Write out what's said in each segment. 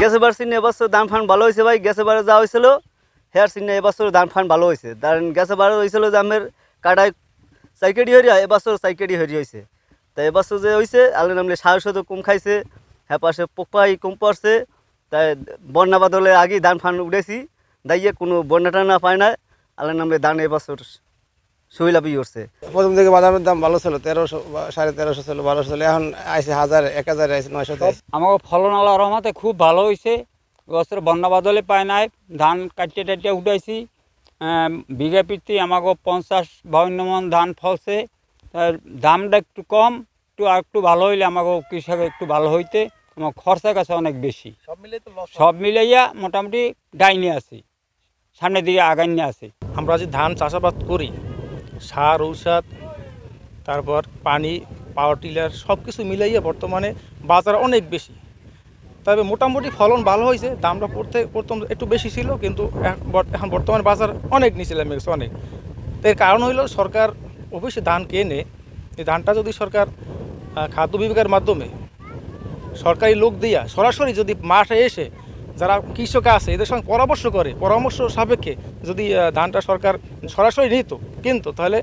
গ্যাসের বার সিনে এবছর দান ফান ভালো হয়েছে ভাই গ্যাসের বারে যা হয়েছিল হেয়ার সিনে এবছর দান ফান ভালো হয়েছে কারণ গ্যাসের বারে হয়েছিল যে আমের কাটায় সাইকেডি হরিয়া এবছর সাইকেডি হরি হয়েছে তাই এবছর যে হয়েছে আলু নামলে সার শত কম খাইছে হ্যাঁ পাশে পোকাই কম পড়ছে তাই বন্যা বাদলে আগেই ধান ফান উঠেছি দাইয়ে কোনো বন্যা না পায় না আলু নামলে দান এবছর শৈলাপি করছে প্রথম থেকে বাজারের দাম ভালো ছিল তেরোশো সাড়ে তেরোশো ছিল বারোশো ছিল এখন আইসে হাজার এক হাজার আইসে নয়শো আমার ফলন আল্লাহ রহমতে খুব ভালো হয়েছে গছের বন্যা বাদলে পায় নাই ধান কাটিয়ে টাটিয়ে উঠাইছি বিঘা প্রতি আমাকে পঞ্চাশ বাউন্ন মন ধান ফলছে দামটা একটু কম একটু আর একটু ভালো হইলে আমাকে কৃষক একটু ভালো হইতে আমার খরচা কাছে অনেক বেশি সব মিলাইয়া মোটামুটি ডাইনে আছি সামনের দিকে আগাইনে আছি আমরা যে ধান চাষাবাদ করি সার ঔষধ তারপর পানি পাওয়ার টিলার সব কিছু মিলাইয়ে বর্তমানে বাজার অনেক বেশি তবে মোটামুটি ফলন ভালো হয়েছে দামটা পড়তে প্রথম একটু বেশি ছিল কিন্তু এখন বর্তমানে বাজার অনেক নিচে নেমে গেছে অনেক এর কারণ হইল সরকার অবশ্যই ধান কেনে এই ধানটা যদি সরকার খাদ্য বিভাগের মাধ্যমে সরকারি লোক দিয়া সরাসরি যদি মাঠে এসে যারা কৃষক আছে এদের সঙ্গে পরামর্শ করে পরামর্শ সাপেক্ষে যদি ধানটা সরকার সরাসরি নিত কিন্তু তাহলে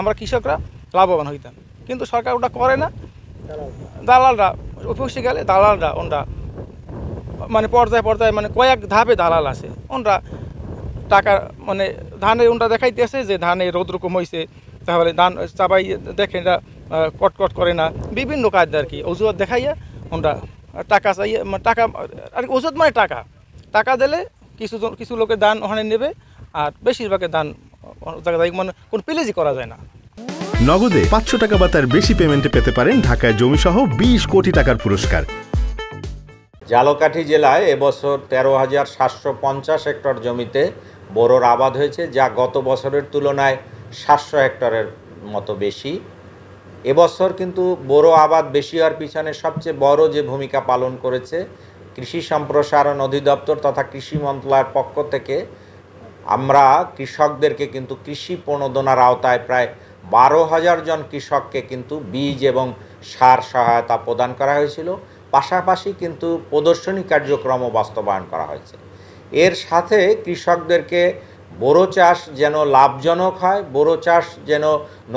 আমরা কৃষকরা লাভবান হইতাম কিন্তু সরকার ওটা করে না দালালরা অফিসে গেলে দালালরা ওনরা মানে পর্যায়ে পর্যায়ে মানে কয়েক ধাপে দালাল আছে ওনরা টাকা মানে ধানে ওনরা দেখাইতেছে যে ধানে রৌদ্র কম হয়েছে তাহলে ধান চাপাই দেখে এরা কটকট করে না বিভিন্ন কাজ আর কি অজুহাত দেখাইয়া ওনরা টাকা চাই মানে টাকা আর ওষুধ মানে টাকা টাকা দিলে কিছু কিছু লোকের দান ওখানে নেবে আর বেশিরভাগের দান জায়গায় মানে কোনো পিলেজি করা যায় না নগদে পাঁচশো টাকা বা তার বেশি পেমেন্টে পেতে পারেন ঢাকায় জমিসহ বিশ কোটি টাকার পুরস্কার জালকাঠি জেলায় এবছর তেরো হাজার সাতশো পঞ্চাশ হেক্টর জমিতে বোরোর আবাদ হয়েছে যা গত বছরের তুলনায় সাতশো হেক্টরের মতো বেশি এবছর কিন্তু বড় আবাদ বেশি হওয়ার পিছনে সবচেয়ে বড় যে ভূমিকা পালন করেছে কৃষি সম্প্রসারণ অধিদপ্তর তথা কৃষি মন্ত্রণালয়ের পক্ষ থেকে আমরা কৃষকদেরকে কিন্তু কৃষি প্রণোদনার আওতায় প্রায় বারো হাজার জন কৃষককে কিন্তু বীজ এবং সার সহায়তা প্রদান করা হয়েছিল পাশাপাশি কিন্তু প্রদর্শনী কার্যক্রমও বাস্তবায়ন করা হয়েছে এর সাথে কৃষকদেরকে বোরো চাষ যেন লাভজনক হয় বোরো চাষ যেন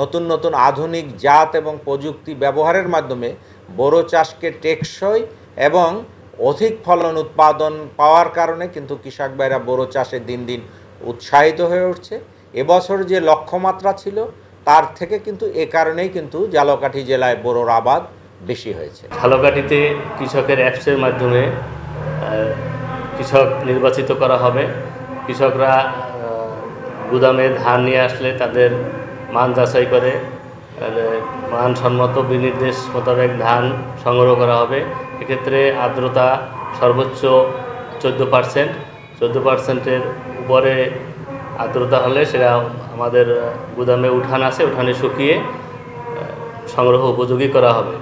নতুন নতুন আধুনিক জাত এবং প্রযুক্তি ব্যবহারের মাধ্যমে বোরো চাষকে টেকসই এবং অধিক ফলন উৎপাদন পাওয়ার কারণে কিন্তু কৃষক ভাইরা বোরো চাষে দিন দিন উৎসাহিত হয়ে উঠছে এবছর যে লক্ষ্যমাত্রা ছিল তার থেকে কিন্তু এ কারণেই কিন্তু জালকাঠি জেলায় বোরোর আবাদ বেশি হয়েছে ঝালকাঠিতে কৃষকের অ্যাপসের মাধ্যমে কৃষক নির্বাচিত করা হবে কৃষকরা গুদামে ধান নিয়ে আসলে তাদের মান যাচাই করে মানসম্মত বিনির্দেশ মোতাবেক ধান সংগ্রহ করা হবে এক্ষেত্রে আর্দ্রতা সর্বোচ্চ চোদ্দো পার্সেন্ট চোদ্দো পার্সেন্টের উপরে আর্দ্রতা হলে সেটা আমাদের গুদামে উঠান আছে উঠানে শুকিয়ে সংগ্রহ উপযোগী করা হবে